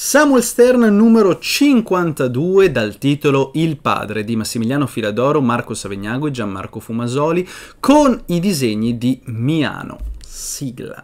Samuel Stern numero 52 dal titolo Il padre di Massimiliano Filadoro, Marco Savegnago e Gianmarco Fumasoli con i disegni di Miano. Sigla.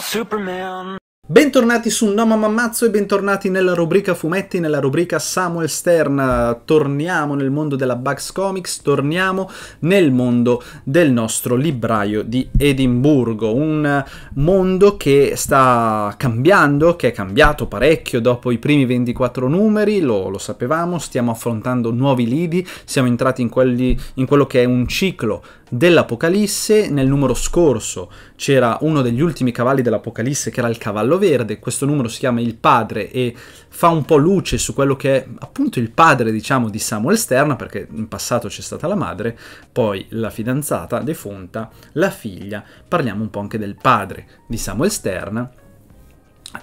Superman. Bentornati su No Mamma Mazzo e bentornati nella rubrica fumetti, nella rubrica Samuel Stern. Torniamo nel mondo della Bugs Comics, torniamo nel mondo del nostro libraio di Edimburgo, un mondo che sta cambiando, che è cambiato parecchio dopo i primi 24 numeri, lo, lo sapevamo, stiamo affrontando nuovi lidi, siamo entrati in, quelli, in quello che è un ciclo dell'Apocalisse. Nel numero scorso c'era uno degli ultimi cavalli dell'Apocalisse che era il cavallo verde, questo numero si chiama Il Padre e fa un po' luce su quello che è appunto il padre diciamo di Samuel Sterna perché in passato c'è stata la madre, poi la fidanzata defunta, la figlia, parliamo un po' anche del padre di Samuel Sterna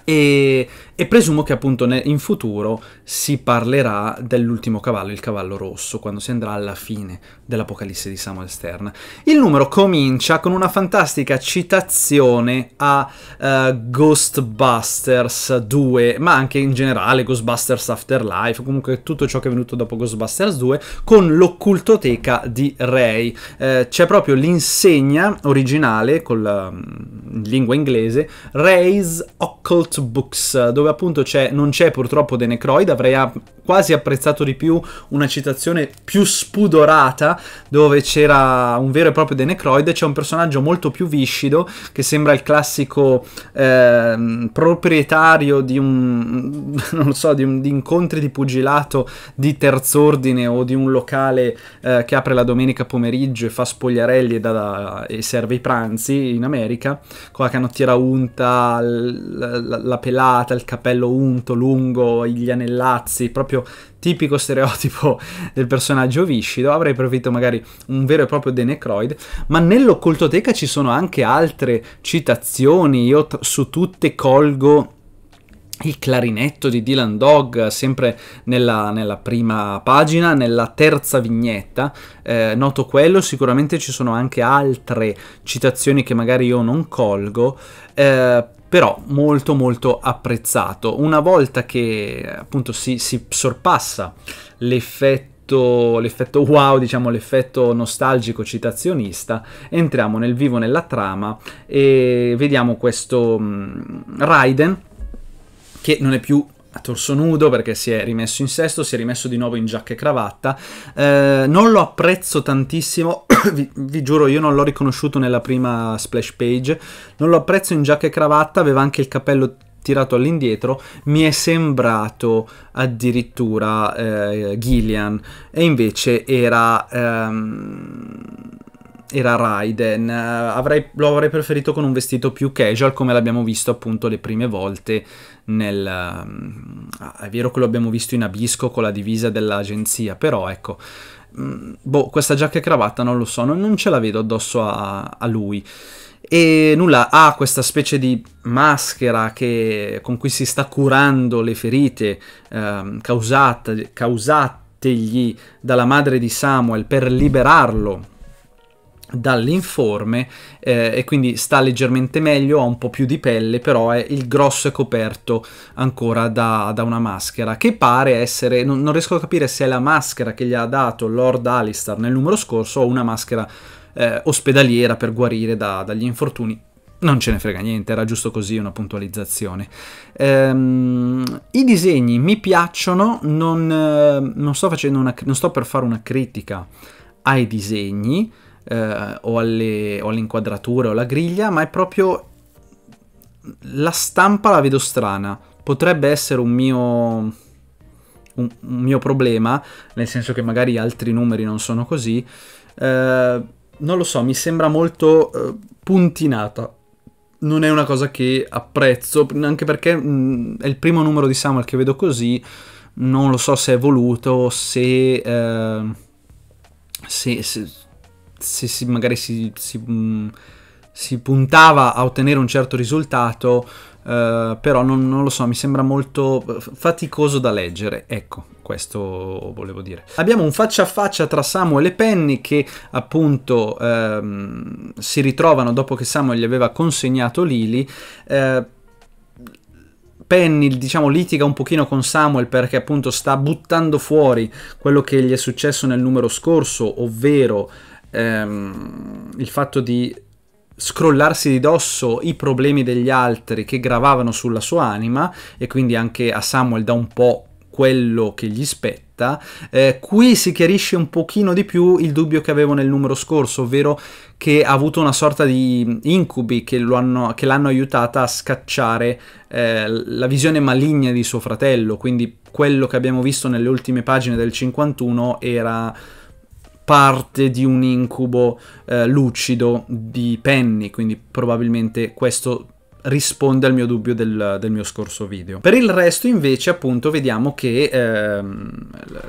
e, e, presumo che appunto ne, in futuro si parlerà dell'ultimo cavallo, il cavallo rosso, quando si andrà alla fine dell'Apocalisse di Samuel Stern. Il numero comincia con una fantastica citazione a uh, Ghostbusters 2, ma anche in generale Ghostbusters Afterlife, comunque tutto ciò che è venuto dopo Ghostbusters 2, con l'occultoteca di Ray. Uh, eh, c'è proprio l'insegna originale, con la um, lingua inglese, Ray's Occult Occult Books, dove appunto c'è, non c'è purtroppo The Necroid, avrei a, quasi apprezzato di più una citazione più spudorata, dove c'era un vero e proprio The Necroid, c'è un personaggio molto più viscido, che sembra il classico eh, proprietario di un, non so, di, un, di, incontri di pugilato di terz'ordine o di un locale eh, che apre la domenica pomeriggio e fa spogliarelli e, da, da, e serve i pranzi in America, con la canottiera unta, l, l, la, la pelata, il capello unto, lungo, gli anellazzi, proprio tipico stereotipo del personaggio viscido, avrei preferito magari un vero e proprio The Necroid, ma nell'occultoteca ci sono anche altre citazioni, io t- su tutte colgo il clarinetto di Dylan Dog, sempre nella, nella, prima pagina, nella terza vignetta, eh, noto quello, sicuramente ci sono anche altre citazioni che magari io non colgo, eh, però molto molto apprezzato. Una volta che appunto si, si sorpassa l'effetto l'effetto, wow, diciamo l'effetto nostalgico citazionista, entriamo nel vivo nella trama e vediamo questo mh, mm, Raiden che non è più a torso nudo perché si è rimesso in sesto, si è rimesso di nuovo in giacca e cravatta. Eh, non lo apprezzo tantissimo, vi, vi, giuro io non l'ho riconosciuto nella prima splash page, non lo apprezzo in giacca e cravatta, aveva anche il cappello tirato all'indietro, mi è sembrato addirittura eh, Gillian e invece era... Ehm era Raiden. Eh, avrei, lo avrei preferito con un vestito più casual, come l'abbiamo visto appunto le prime volte. Nel, ehm, ah, è vero che lo abbiamo visto in Abisco con la divisa dell'agenzia, però ecco. Mm, boh, questa giacca e cravatta non lo so, non, non ce la vedo addosso a, a lui e nulla, ha questa specie di maschera che, con cui si sta curando le ferite eh, causate, causategli dalla madre di Samuel per liberarlo dall'informe eh, e quindi sta leggermente meglio, ha un po' più di pelle, però è, il grosso è coperto ancora da, da una maschera che pare essere, non, non, riesco a capire se è la maschera che gli ha dato Lord Alistar nel numero scorso o una maschera eh, ospedaliera per guarire da, dagli infortuni. Non ce ne frega niente, era giusto così una puntualizzazione. Ehm, I disegni mi piacciono, non, eh, non, sto una, non sto per fare una critica ai disegni, eh, o, alle, o alle inquadrature o alla griglia, ma è proprio la stampa la vedo strana. Potrebbe essere un mio un, mio problema, nel senso che magari altri numeri non sono così. Eh, non lo so, mi sembra molto eh, puntinata. Non è una cosa che apprezzo, anche perché mh, mm, è il primo numero di Samuel che vedo così. Non lo so se è voluto, se, eh, se, se se si, magari si, si, mm, si, puntava a ottenere un certo risultato, eh, però non, non, lo so, mi sembra molto faticoso da leggere. Ecco, questo volevo dire. Abbiamo un faccia a faccia tra Samuel e Penny che appunto ehm, si ritrovano dopo che Samuel gli aveva consegnato Lily. Eh, Penny diciamo, litiga un pochino con Samuel perché appunto sta buttando fuori quello che gli è successo nel numero scorso, ovvero ehm, il fatto di scrollarsi di dosso i problemi degli altri che gravavano sulla sua anima e quindi anche a Samuel dà un po' quello che gli spetta, eh, qui si chiarisce un pochino di più il dubbio che avevo nel numero scorso, ovvero che ha avuto una sorta di incubi che, hanno, che l'hanno aiutata a scacciare eh, la visione maligna di suo fratello, quindi quello che abbiamo visto nelle ultime pagine del 51 era parte di un incubo eh, lucido di Penny, quindi probabilmente questo risponde al mio dubbio del, del, mio scorso video. Per il resto invece appunto vediamo che ehm,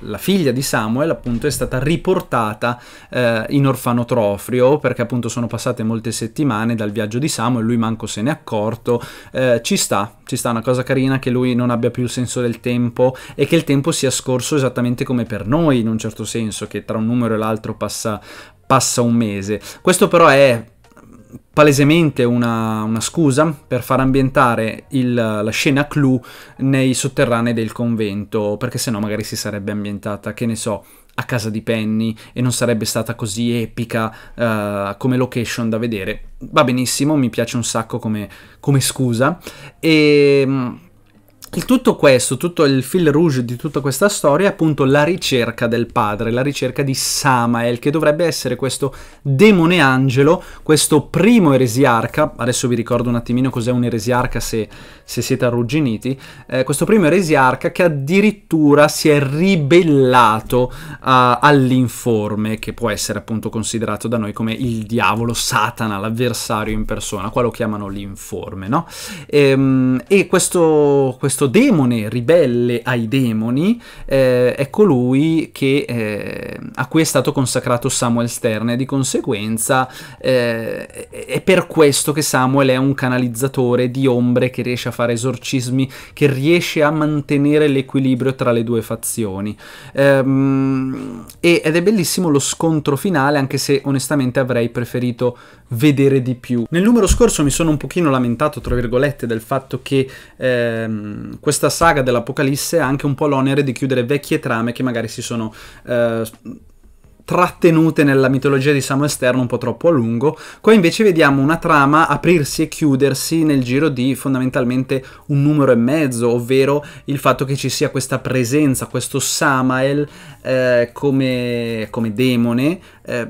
la figlia di Samuel appunto è stata riportata eh, in orfanotrofrio perché appunto sono passate molte settimane dal viaggio di Samuel, lui manco se n'è accorto, eh, ci sta, ci sta una cosa carina che lui non abbia più il senso del tempo e che il tempo sia scorso esattamente come per noi in un certo senso, che tra un numero e l'altro passa, passa un mese. Questo però è palesemente una, una, scusa per far ambientare il, la scena clou nei sotterranei del convento, perché sennò magari si sarebbe ambientata, che ne so, a casa di Penny e non sarebbe stata così epica uh, come location da vedere. Va benissimo, mi piace un sacco come, come scusa. E ehm, il tutto questo, tutto il fil rouge di tutta questa storia è appunto la ricerca del padre, la ricerca di Samael, che dovrebbe essere questo demone angelo, questo primo eresiarca, adesso vi ricordo un attimino cos'è un eresiarca se, se siete arrugginiti, eh, questo primo eresiarca che addirittura si è ribellato uh, all'informe, che può essere appunto considerato da noi come il diavolo, Satana, l'avversario in persona, qua lo chiamano l'informe, no? E, ehm, e questo, questo questo demone ribelle ai demoni eh, è colui che, eh, a cui è stato consacrato Samuel Stern e di conseguenza eh, è per questo che Samuel è un canalizzatore di ombre che riesce a fare esorcismi, che riesce a mantenere l'equilibrio tra le due fazioni. Ehm, ed è bellissimo lo scontro finale, anche se onestamente avrei preferito vedere di più. Nel numero scorso mi sono un pochino lamentato, tra virgolette, del fatto che... Ehm, questa saga dell'Apocalisse ha anche un po' l'onere di chiudere vecchie trame che magari si sono eh, trattenute nella mitologia di Samuel Stern un po' troppo a lungo. Qua invece vediamo una trama aprirsi e chiudersi nel giro di fondamentalmente un numero e mezzo, ovvero il fatto che ci sia questa presenza, questo Samael eh, come, come, demone. Eh,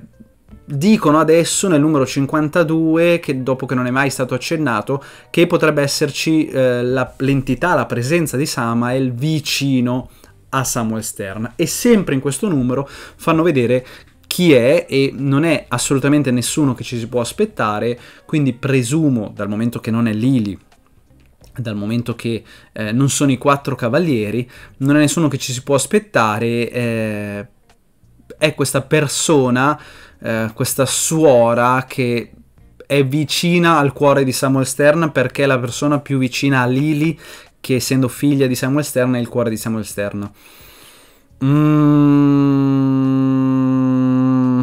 Dicono adesso nel numero 52, che dopo che non è mai stato accennato, che potrebbe esserci eh, la, l'entità, la presenza di Samael vicino a Samuel Stern. E sempre in questo numero fanno vedere chi è e non è assolutamente nessuno che ci si può aspettare, quindi presumo, dal momento che non è Lily dal momento che eh, non sono i quattro cavalieri, non è nessuno che ci si può aspettare, eh, è questa persona eh, questa suora che è vicina al cuore di Samuel Stern perché è la persona più vicina a Lily che essendo figlia di Samuel Stern è il cuore di Samuel Stern. Mm...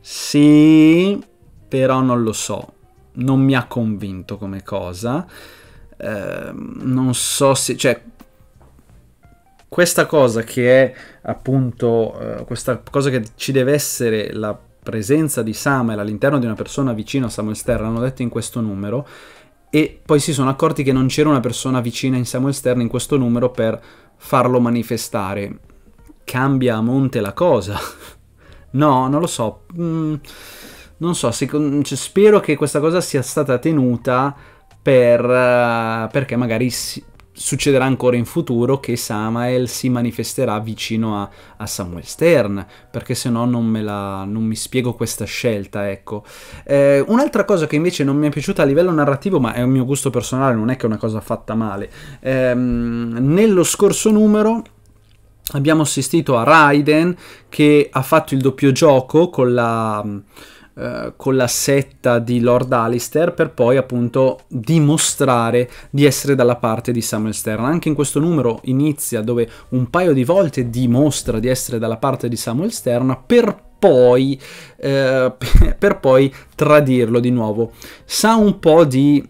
Sì, però non lo so. Non mi ha convinto come cosa. Eh, non so se... Cioè, questa cosa che è appunto eh, questa cosa che ci deve essere la presenza di Samuel all'interno di una persona vicino a Samuel Stern, l'hanno detto in questo numero, e poi si sono accorti che non c'era una persona vicina in Samuel Stern in questo numero per farlo manifestare. Cambia a monte la cosa. No, non lo so. Mm, non so, se, cioè, spero che questa cosa sia stata tenuta per, uh, perché magari si, succederà ancora in futuro che Samael si manifesterà vicino a, a Samuel Stern, perché se no non, non mi spiego questa scelta, ecco. Eh, un'altra cosa che invece non mi è piaciuta a livello narrativo, ma è un mio gusto personale, non è che è una cosa fatta male, ehm, nello scorso numero abbiamo assistito a Raiden che ha fatto il doppio gioco con la eh, con la setta di Lord Alistair per poi appunto dimostrare di essere dalla parte di Samuel Stern. Anche in questo numero inizia dove un paio di volte dimostra di essere dalla parte di Samuel Stern per poi, eh, per poi tradirlo di nuovo. Sa un po' di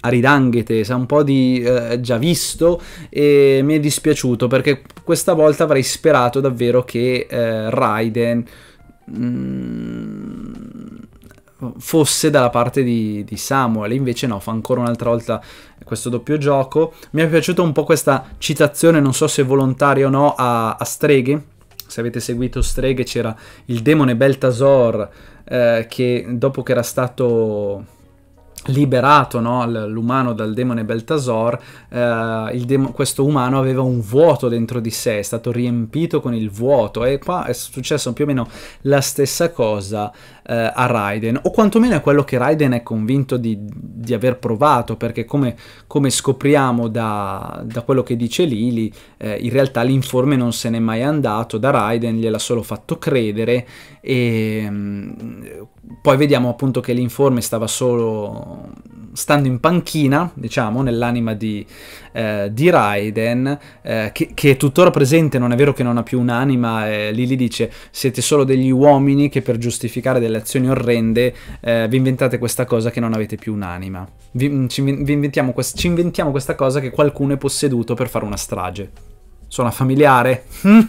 aridanghete, sa un po' di eh, già visto e mi è dispiaciuto perché questa volta avrei sperato davvero che eh, Raiden Mm, fosse dalla parte di, di, Samuel, invece no, fa ancora un'altra volta questo doppio gioco. Mi è piaciuta un po' questa citazione, non so se volontaria o no, a, a Streghe. Se avete seguito Streghe c'era il demone Beltasor eh, che dopo che era stato liberato no, l'umano dal demone Beltasor, eh, demo, questo umano aveva un vuoto dentro di sé, è stato riempito con il vuoto e qua è successo più o meno la stessa cosa eh, a Raiden, o quantomeno è quello che Raiden è convinto di, di aver provato, perché come, come scopriamo da, da, quello che dice Lily, eh, in realtà l'informe non se n'è mai andato da Raiden, gliel'ha solo fatto credere e mm, poi vediamo appunto che l'informe stava solo stando in panchina, diciamo, nell'anima di, eh, di Raiden, eh, che, che, è tuttora presente, non è vero che non ha più un'anima, eh, Lily dice siete solo degli uomini che per giustificare delle azioni orrende eh, vi inventate questa cosa che non avete più un'anima. Vi, mm, ci, vi inventiamo quest- ci inventiamo questa cosa che qualcuno è posseduto per fare una strage. Suona familiare? Hm?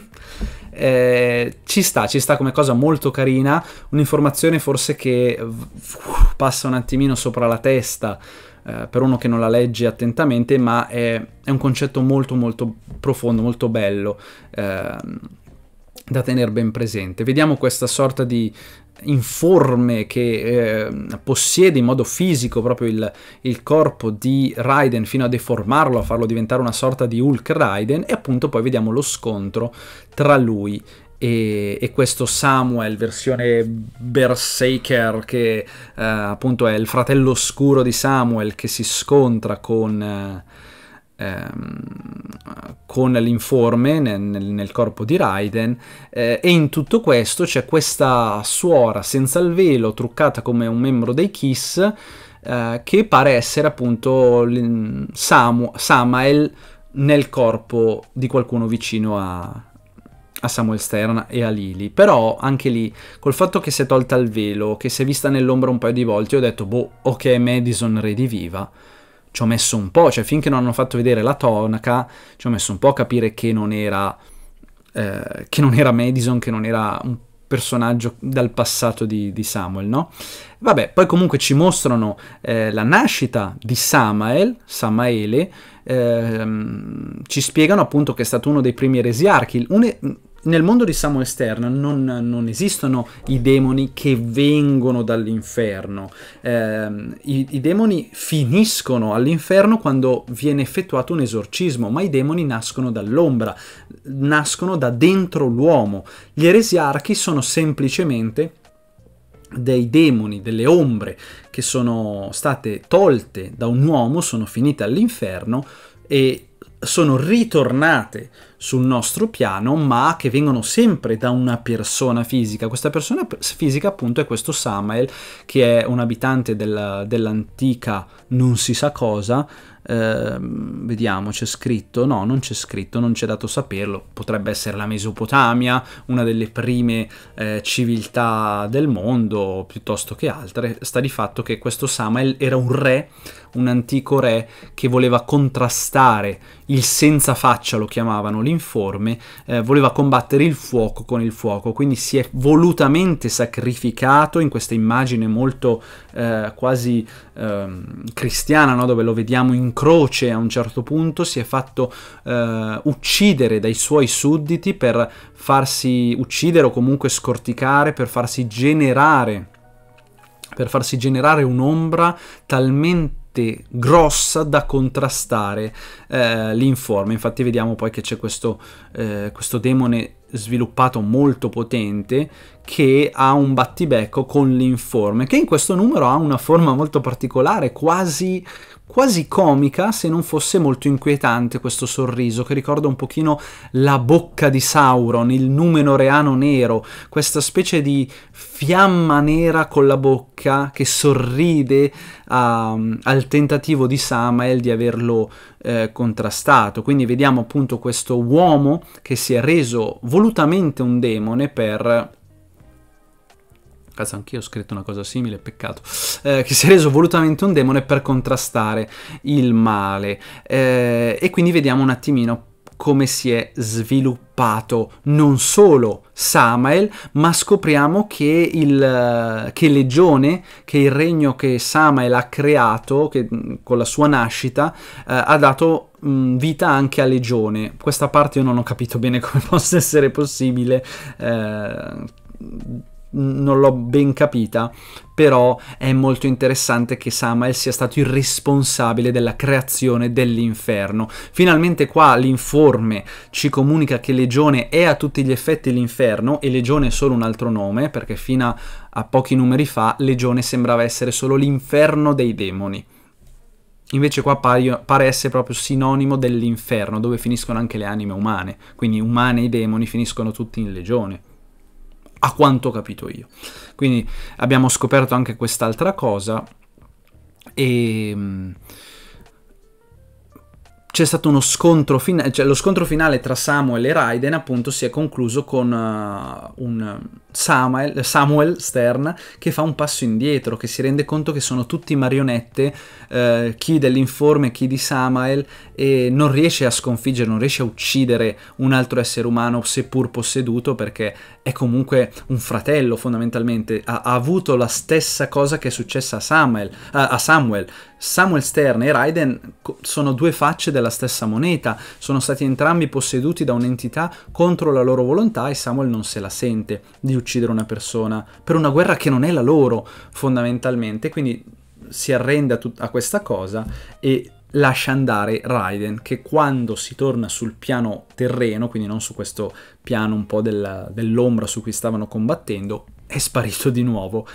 eh, ci sta, ci sta come cosa molto carina, un'informazione forse che uff, passa un attimino sopra la testa eh, per uno che non la legge attentamente, ma è, è un concetto molto molto profondo, molto bello. Eh, da tenere ben presente. Vediamo questa sorta di informe che eh, possiede in modo fisico proprio il, il, corpo di Raiden fino a deformarlo, a farlo diventare una sorta di Hulk Raiden e appunto poi vediamo lo scontro tra lui e, e questo Samuel versione Berserker che eh, appunto è il fratello oscuro di Samuel che si scontra con... Eh, Ehm, con l'informe nel, nel, corpo di Raiden eh, e in tutto questo c'è questa suora senza il velo truccata come un membro dei Kiss eh, che pare essere appunto Samu, Samael nel corpo di qualcuno vicino a, a Samuel Stern e a Lily però anche lì col fatto che si è tolta il velo che si è vista nell'ombra un paio di volte ho detto boh ok Madison rediviva viva ci ho messo un po', cioè finché non hanno fatto vedere la tonaca, ci ho messo un po' a capire che non era, eh, che non era Madison, che non era un personaggio dal passato di, di Samuel, no? Vabbè, poi comunque ci mostrano eh, la nascita di Samael, Samaele, eh, ci spiegano appunto che è stato uno dei primi eresiarchi, un, nel mondo di Samu Esterna non, non, esistono i demoni che vengono dall'inferno. Eh, i, i, demoni finiscono all'inferno quando viene effettuato un esorcismo, ma i demoni nascono dall'ombra, nascono da dentro l'uomo. Gli eresiarchi sono semplicemente dei demoni, delle ombre che sono state tolte da un uomo, sono finite all'inferno e sono ritornate sul nostro piano, ma che vengono sempre da una persona fisica. Questa persona fisica, appunto, è questo Samael, che è un abitante del, dell'antica non si sa cosa. Eh, vediamo, c'è scritto? No, non c'è scritto, non c'è dato saperlo. Potrebbe essere la Mesopotamia, una delle prime eh, civiltà del mondo, piuttosto che altre. Sta di fatto che questo Samael era un re, un antico re che voleva contrastare il senza faccia, lo chiamavano l'informe, eh, voleva combattere il fuoco con il fuoco, quindi si è volutamente sacrificato in questa immagine molto eh, quasi eh, cristiana, no? dove lo vediamo in croce a un certo punto, si è fatto eh, uccidere dai suoi sudditi per farsi uccidere o comunque scorticare, per farsi generare per farsi generare un'ombra talmente parte grossa da contrastare eh, l'informe. Infatti vediamo poi che c'è questo, eh, questo demone sviluppato molto potente che ha un battibecco con l'informe, che in questo numero ha una forma molto particolare, quasi, quasi comica, se non fosse molto inquietante questo sorriso, che ricorda un pochino la bocca di Sauron, il numenoreano nero, questa specie di fiamma nera con la bocca che sorride a, ehm, al tentativo di Samael di averlo eh, contrastato. Quindi vediamo appunto questo uomo che si è reso volutamente un demone per Cazzo, anch'io ho scritto una cosa simile, peccato. Eh, che si è reso volutamente un demone per contrastare il male. Eh, e quindi vediamo un attimino come si è sviluppato non solo Samael, ma scopriamo che, il, che Legione, che il regno che Samael ha creato che, mm, con la sua nascita, eh, ha dato mh, mm, vita anche a Legione. Questa parte io non ho capito bene come possa essere possibile. Eh, non l'ho ben capita, però è molto interessante che Samael sia stato il responsabile della creazione dell'inferno. Finalmente qua l'informe ci comunica che Legione è a tutti gli effetti l'inferno e Legione è solo un altro nome, perché fino a, a pochi numeri fa Legione sembrava essere solo l'inferno dei demoni. Invece qua pare essere proprio sinonimo dell'inferno, dove finiscono anche le anime umane, quindi umane e demoni finiscono tutti in legione a quanto ho capito io. Quindi abbiamo scoperto anche quest'altra cosa e mm, c'è stato uno scontro finale, cioè lo scontro finale tra Samuel e Raiden appunto si è concluso con uh, un Samuel, Samuel, Stern che fa un passo indietro, che si rende conto che sono tutti marionette, uh, chi dell'informe, chi di Samuel, e non riesce a sconfiggere, non riesce a uccidere un altro essere umano seppur posseduto perché è comunque un fratello fondamentalmente, ha, ha avuto la stessa cosa che è successa a Samuel. Uh, a Samuel. Samuel Stern e Raiden sono due facce della della stessa moneta, sono stati entrambi posseduti da un'entità contro la loro volontà e Samuel non se la sente di uccidere una persona per una guerra che non è la loro fondamentalmente, quindi si arrende a, questa cosa e lascia andare Raiden che quando si torna sul piano terreno, quindi non su questo piano un po' dell'ombra su cui stavano combattendo, è sparito di nuovo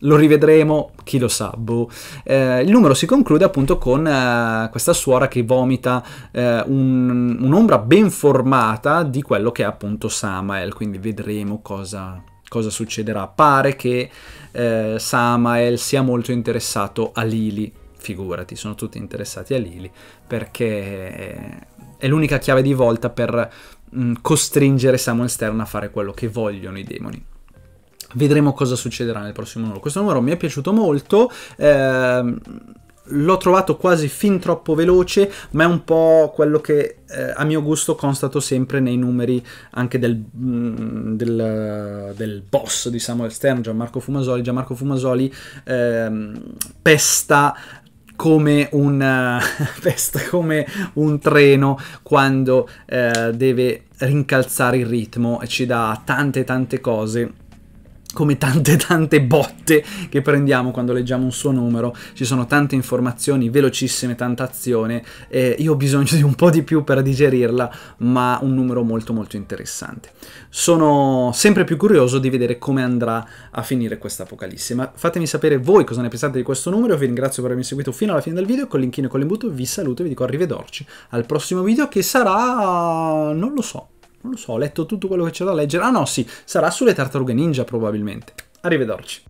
lo rivedremo, chi lo sa, boh. eh, il numero si conclude appunto con eh, questa suora che vomita eh, un, un'ombra ben formata di quello che è appunto Samael, quindi vedremo cosa, cosa succederà. Pare che eh, Samael sia molto interessato a Lili, figurati, sono tutti interessati a Lili, perché è l'unica chiave di volta per mh, mm, costringere Samuel Stern a fare quello che vogliono i demoni. Vedremo cosa succederà nel prossimo numero. Questo numero mi è piaciuto molto. Ehm, l'ho trovato quasi fin troppo veloce, ma è un po' quello che eh, a mio gusto constato sempre nei numeri anche del, mm, del, del boss di Samuel Stern, Gianmarco Fumasoli. Gianmarco Fumasoli ehm, pesta come un, uh, come un treno quando eh, deve rincalzare il ritmo e ci dà tante tante cose come tante tante botte che prendiamo quando leggiamo un suo numero, ci sono tante informazioni velocissime, tanta azione, eh, io ho bisogno di un po' di più per digerirla, ma un numero molto molto interessante. Sono sempre più curioso di vedere come andrà a finire questa Apocalisse, ma fatemi sapere voi cosa ne pensate di questo numero, vi ringrazio per avermi seguito fino alla fine del video, con l'inchino e con l'imbuto vi saluto e vi dico arrivederci al prossimo video che sarà... non lo so, non lo so, ho letto tutto quello che c'è da leggere. Ah no, sì, sarà sulle tartarughe ninja probabilmente. Arrivederci.